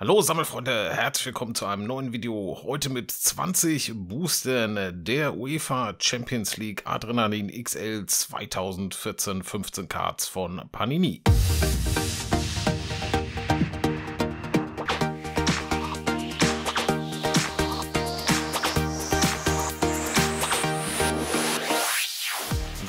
Hallo Sammelfreunde, herzlich willkommen zu einem neuen Video. Heute mit 20 Boostern der UEFA Champions League Adrenalin XL 2014-15 Cards von Panini.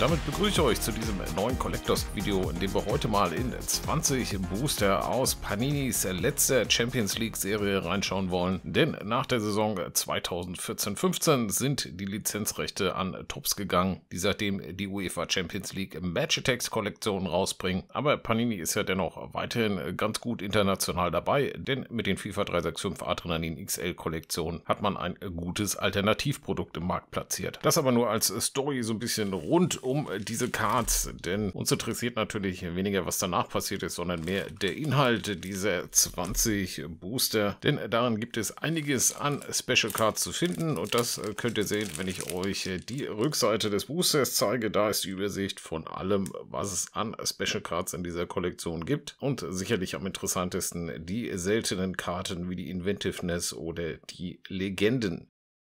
damit begrüße ich euch zu diesem neuen Collectors Video, in dem wir heute mal in 20 Booster aus Paninis letzter Champions League Serie reinschauen wollen. Denn nach der Saison 2014-15 sind die Lizenzrechte an Tops gegangen, die seitdem die UEFA Champions League Match Attacks Kollektion rausbringen. Aber Panini ist ja dennoch weiterhin ganz gut international dabei, denn mit den FIFA 365 Adrenalin XL Kollektionen hat man ein gutes Alternativprodukt im Markt platziert. Das aber nur als Story so ein bisschen rund um um diese Cards, denn uns interessiert natürlich weniger, was danach passiert ist, sondern mehr der Inhalt dieser 20 Booster, denn darin gibt es einiges an Special Cards zu finden und das äh, könnt ihr sehen, wenn ich euch äh, die Rückseite des Boosters zeige. Da ist die Übersicht von allem, was es an Special Cards in dieser Kollektion gibt und sicherlich am interessantesten die seltenen Karten wie die Inventiveness oder die Legenden.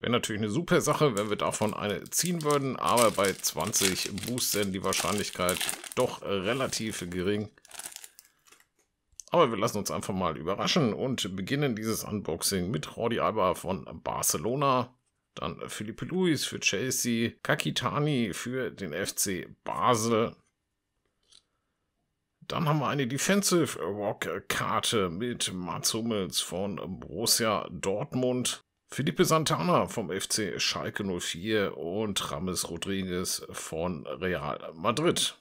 Wäre natürlich eine super Sache, wenn wir davon eine ziehen würden, aber bei 20 Boostern die Wahrscheinlichkeit doch relativ gering. Aber wir lassen uns einfach mal überraschen und beginnen dieses Unboxing mit Rodi Alba von Barcelona. Dann Philippe Luis für Chelsea, Kakitani für den FC Basel. Dann haben wir eine Defensive Rock Karte mit Mats Hummels von Borussia Dortmund. Felipe Santana vom FC Schalke 04 und Rames Rodriguez von Real Madrid.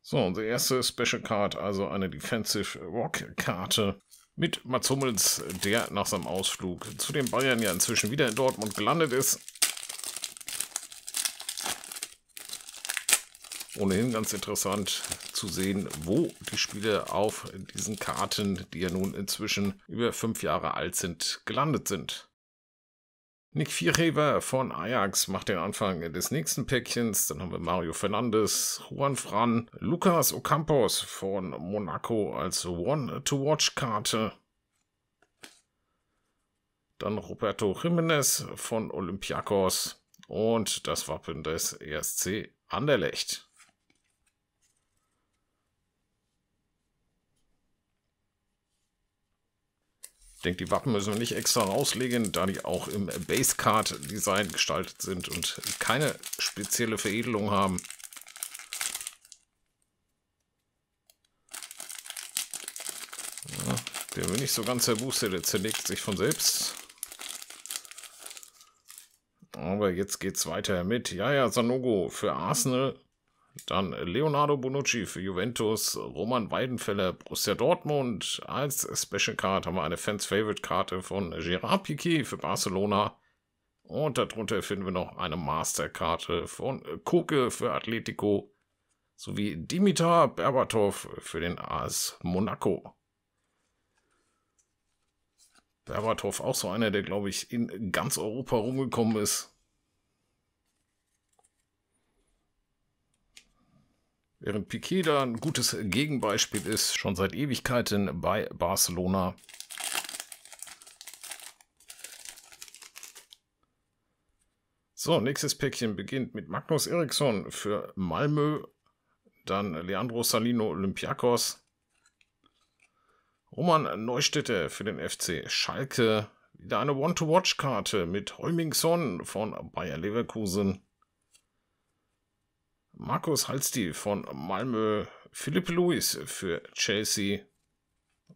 So, unsere erste Special Card, also eine Defensive Rock Karte mit Mats Hummels, der nach seinem Ausflug zu den Bayern ja inzwischen wieder in Dortmund gelandet ist. ohnehin ganz interessant zu sehen, wo die Spiele auf diesen Karten, die ja nun inzwischen über fünf Jahre alt sind, gelandet sind. Nick Vierheber von Ajax macht den Anfang des nächsten Päckchens. Dann haben wir Mario Fernandes, Juan Fran, Lucas Ocampos von Monaco als One-to-Watch-Karte. Dann Roberto Jiménez von Olympiakos. Und das Wappen des ESC Anderlecht. Ich denke, die Wappen müssen wir nicht extra rauslegen, da die auch im Basecard-Design gestaltet sind und keine spezielle Veredelung haben. Ja, der will nicht so ganz der Booster, der zerlegt sich von selbst. Aber jetzt geht's weiter mit Jaja Sanogo für Arsenal. Dann Leonardo Bonucci für Juventus, Roman Weidenfeller, Borussia Dortmund. Als Special Card haben wir eine Fans-Favorite-Karte von Gerard Piquet für Barcelona. Und darunter finden wir noch eine Masterkarte von Koke für Atletico sowie Dimitar Berbatov für den AS Monaco. Berbatov auch so einer, der glaube ich in ganz Europa rumgekommen ist. Während Piquet da ein gutes Gegenbeispiel ist, schon seit Ewigkeiten bei Barcelona. So, nächstes Päckchen beginnt mit Magnus Eriksson für Malmö, dann Leandro Salino Olympiakos, Roman Neustädter für den FC Schalke, wieder eine One-to-Watch-Karte mit Holmingsson von Bayer Leverkusen. Markus Halsti von Malmö, Philipp Lewis für Chelsea.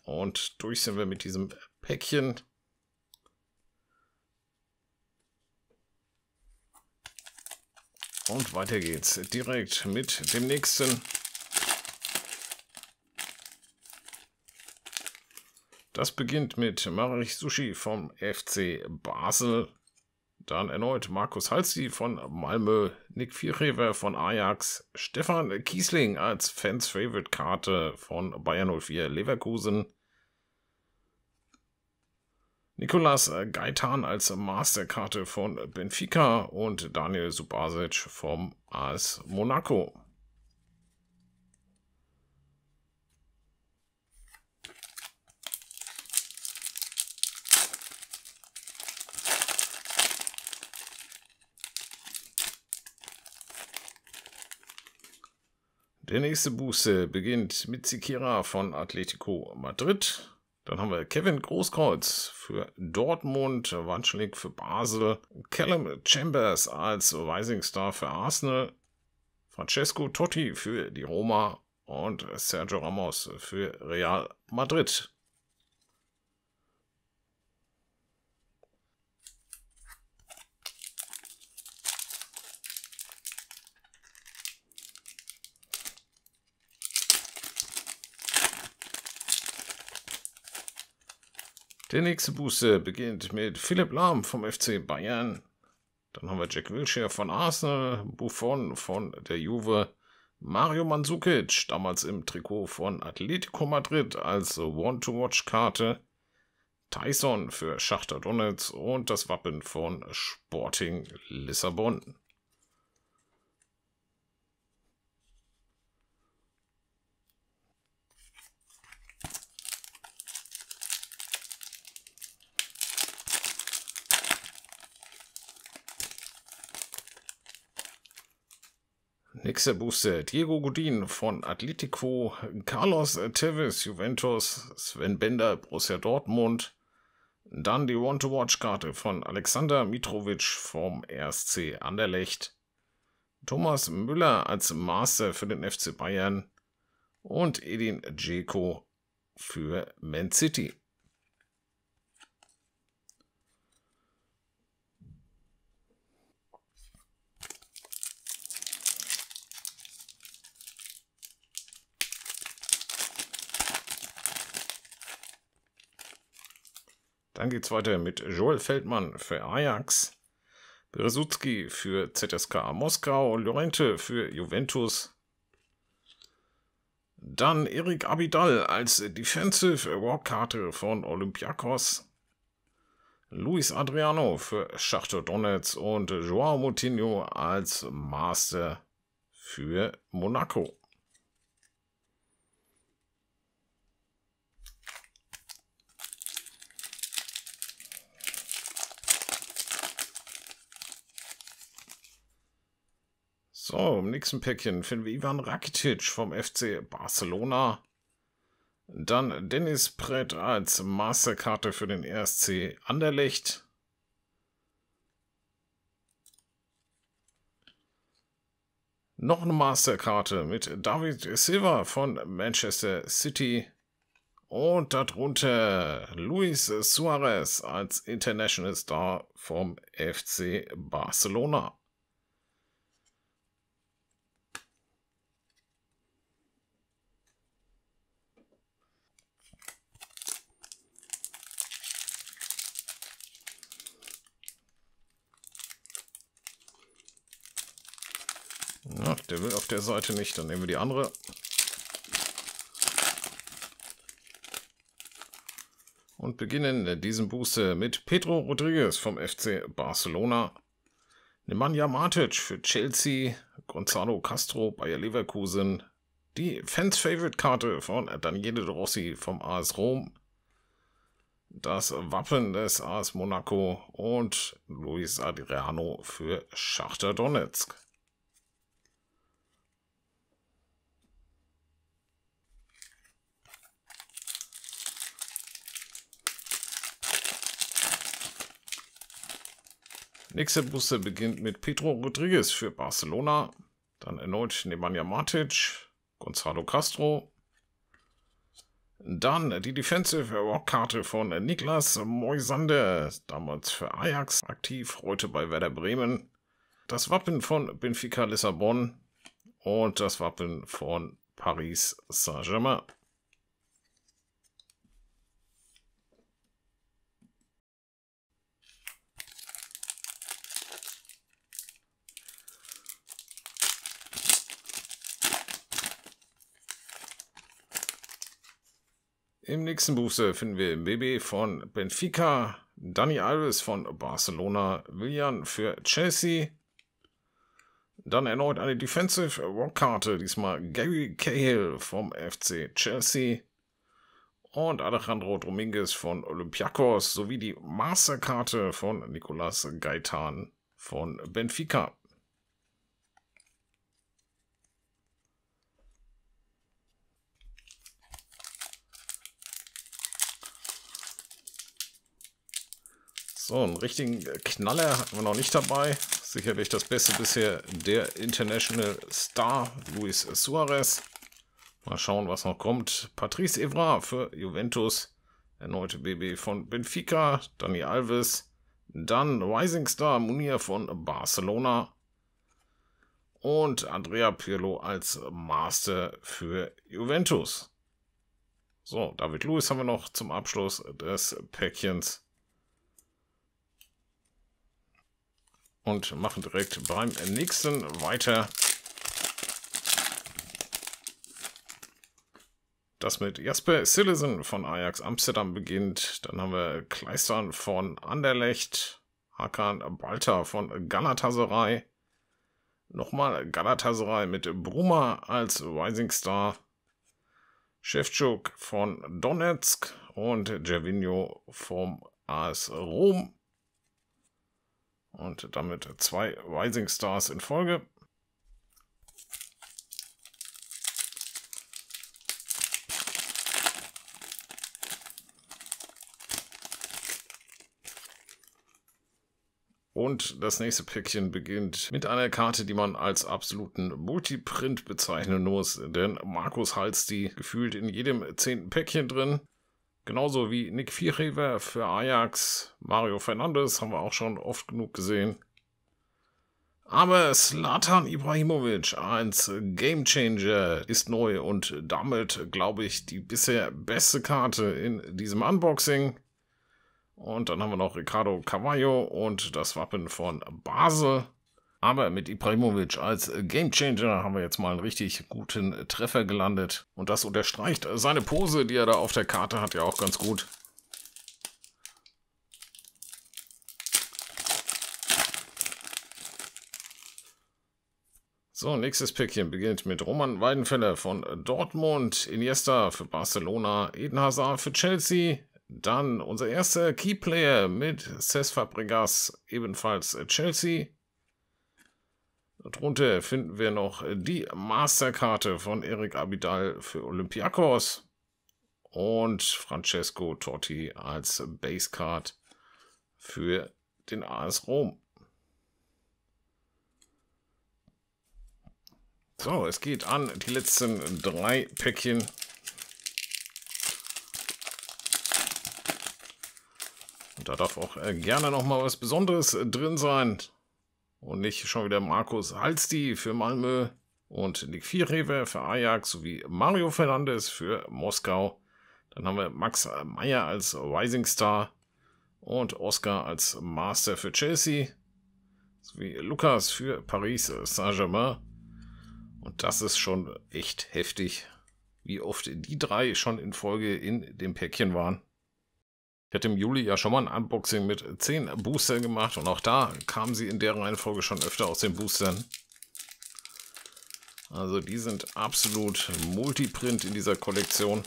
Und durch sind wir mit diesem Päckchen. Und weiter geht's direkt mit dem nächsten. Das beginnt mit Marich Sushi vom FC Basel. Dann erneut Markus Halsey von Malmö, Nick Vierrewe von Ajax, Stefan Kiesling als Fans-Favorite-Karte von Bayern 04 Leverkusen, Nikolas Gaitan als Masterkarte von Benfica und Daniel Subasic vom AS Monaco. Der nächste Buße beginnt mit Sikira von Atletico Madrid. Dann haben wir Kevin Großkreuz für Dortmund, Wandschlick für Basel, Callum Chambers als Rising Star für Arsenal, Francesco Totti für die Roma und Sergio Ramos für Real Madrid. Der nächste Booster beginnt mit Philipp Lahm vom FC Bayern. Dann haben wir Jack Wilshere von Arsenal, Buffon von der Juve, Mario Mandzukic, damals im Trikot von Atletico Madrid als One-to-Watch-Karte, Tyson für Schachter Donetsk und das Wappen von Sporting Lissabon. Nächste Buße. Diego Godin von Atletico, Carlos Tevez, Juventus, Sven Bender, Borussia Dortmund. Dann die Want-to-Watch-Karte von Alexander Mitrovic vom RSC Anderlecht. Thomas Müller als Master für den FC Bayern. Und Edin Dzeko für Man City. Dann geht's weiter mit Joel Feldmann für Ajax, Beresutski für ZSKA Moskau, Lorente für Juventus. Dann Erik Abidal als Defensive Award-Karte von Olympiakos. Luis Adriano für Schachter Donetz und Joao Moutinho als Master für Monaco. So, im nächsten Päckchen finden wir Ivan Rakitic vom FC Barcelona. Dann Dennis Pret als Masterkarte für den RSC Anderlecht. Noch eine Masterkarte mit David Silva von Manchester City. Und darunter Luis Suarez als International Star vom FC Barcelona. Der will auf der Seite nicht, dann nehmen wir die andere. Und beginnen diesen Booster mit Pedro Rodriguez vom FC Barcelona. Nemanja Matic für Chelsea, Gonzalo Castro, Bayer Leverkusen, die Fans-Favorite-Karte von Daniele De Rossi vom AS Rom, das Wappen des AS Monaco und Luis Adriano für Schachter Donetsk. Nächste Busse beginnt mit Pedro Rodriguez für Barcelona. Dann erneut Nemanja Matic, Gonzalo Castro. Dann die Defensive Rock-Karte von Niklas Moisander, damals für Ajax aktiv, heute bei Werder Bremen. Das Wappen von Benfica Lissabon und das Wappen von Paris Saint-Germain. Im nächsten Buchse äh, finden wir BB von Benfica, Dani Alves von Barcelona, Willian für Chelsea. Dann erneut eine Defensive Rockkarte, diesmal Gary Cahill vom FC Chelsea und Alejandro Dominguez von Olympiakos sowie die Masterkarte von Nicolas Gaitan von Benfica. So, einen richtigen äh, Knaller hatten wir noch nicht dabei. Sicherlich das Beste bisher der International Star Luis Suarez. Mal schauen, was noch kommt. Patrice Evra für Juventus. Erneute BB von Benfica. Dani Alves. Dann Rising Star Munir von Barcelona. Und Andrea Pirlo als Master für Juventus. So, David Lewis haben wir noch zum Abschluss des Päckchens. und machen direkt beim nächsten weiter. Das mit Jasper Sillison von Ajax Amsterdam beginnt. Dann haben wir Kleistern von Anderlecht, Hakan Balta von Galatasaray. Nochmal Galatasaray mit Bruma als Rising Star. Shevchuk von Donetsk und Gervinho vom AS Rom. Und damit zwei Rising Stars in Folge. Und das nächste Päckchen beginnt mit einer Karte, die man als absoluten Multiprint bezeichnen muss, denn Markus Hals, die gefühlt in jedem zehnten Päckchen drin. Genauso wie Nick Vierhever für Ajax, Mario Fernandes haben wir auch schon oft genug gesehen. Aber Slatan Ibrahimovic als Gamechanger ist neu und damit, glaube ich, die bisher beste Karte in diesem Unboxing. Und dann haben wir noch Ricardo Cavallo und das Wappen von Basel. Aber mit Ibrahimovic als Gamechanger haben wir jetzt mal einen richtig guten Treffer gelandet. Und das unterstreicht seine Pose, die er da auf der Karte hat, ja auch ganz gut. So, nächstes Päckchen beginnt mit Roman Weidenfeller von Dortmund, Iniesta für Barcelona, Eden Hazard für Chelsea. Dann unser erster Keyplayer mit Cesc Fabregas, ebenfalls Chelsea. Darunter finden wir noch die Masterkarte von Eric Abidal für Olympiakos und Francesco Totti als Basecard für den AS Rom. So, es geht an die letzten drei Päckchen. Und da darf auch äh, gerne noch mal was Besonderes drin sein. Und nicht schon wieder Markus Halsti für Malmö und Nick Vierrewe für Ajax sowie Mario Fernandes für Moskau. Dann haben wir Max Meyer als Rising Star und Oscar als Master für Chelsea sowie Lukas für Paris Saint-Germain. Und das ist schon echt heftig, wie oft die drei schon in Folge in dem Päckchen waren. Ich hatte im Juli ja schon mal ein Unboxing mit 10 Boostern gemacht und auch da kamen sie in der Reihenfolge schon öfter aus den Boostern. Also die sind absolut Multiprint in dieser Kollektion.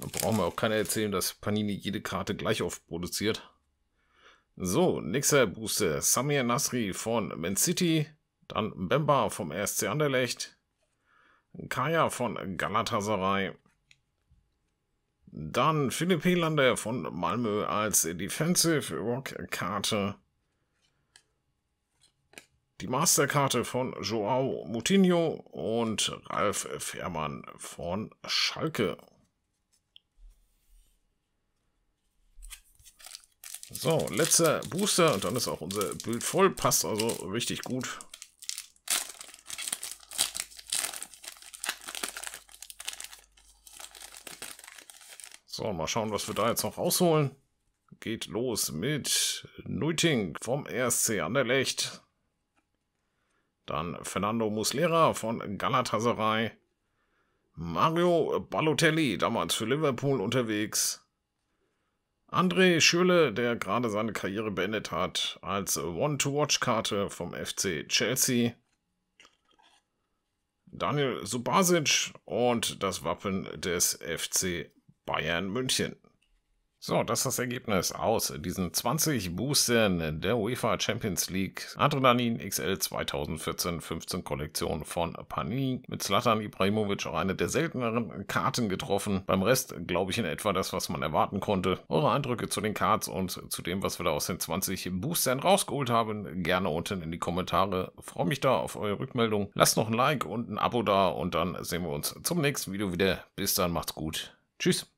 Da brauchen wir auch keiner erzählen, dass Panini jede Karte gleich oft produziert. So, nächster Booster. Samir Nasri von Man City. Dann Bemba vom RSC Anderlecht. Kaya von Galatasaray. Dann Philipp Helander von Malmö als Defensive Rock-Karte. Die Masterkarte von Joao Moutinho und Ralf Fährmann von Schalke. So, letzter Booster und dann ist auch unser Bild voll. Passt also richtig gut So, mal schauen, was wir da jetzt noch rausholen. Geht los mit Nuiting vom RSC Anderlecht. Dann Fernando Muslera von Galatasaray. Mario Balotelli, damals für Liverpool unterwegs. André Schöle, der gerade seine Karriere beendet hat, als One-to-Watch-Karte vom FC Chelsea. Daniel Subasic und das Wappen des FC Bayern München. So, das ist das Ergebnis aus diesen 20 Boostern der UEFA Champions League Adrenalin XL 2014-15 Kollektion von Panini. Mit Zlatan Ibrahimovic auch eine der selteneren Karten getroffen. Beim Rest glaube ich in etwa das, was man erwarten konnte. Eure Eindrücke zu den Cards und zu dem, was wir da aus den 20 Boostern rausgeholt haben, gerne unten in die Kommentare. Freue mich da auf eure Rückmeldung. Lasst noch ein Like und ein Abo da und dann sehen wir uns zum nächsten Video wieder. Bis dann, macht's gut. Tschüss.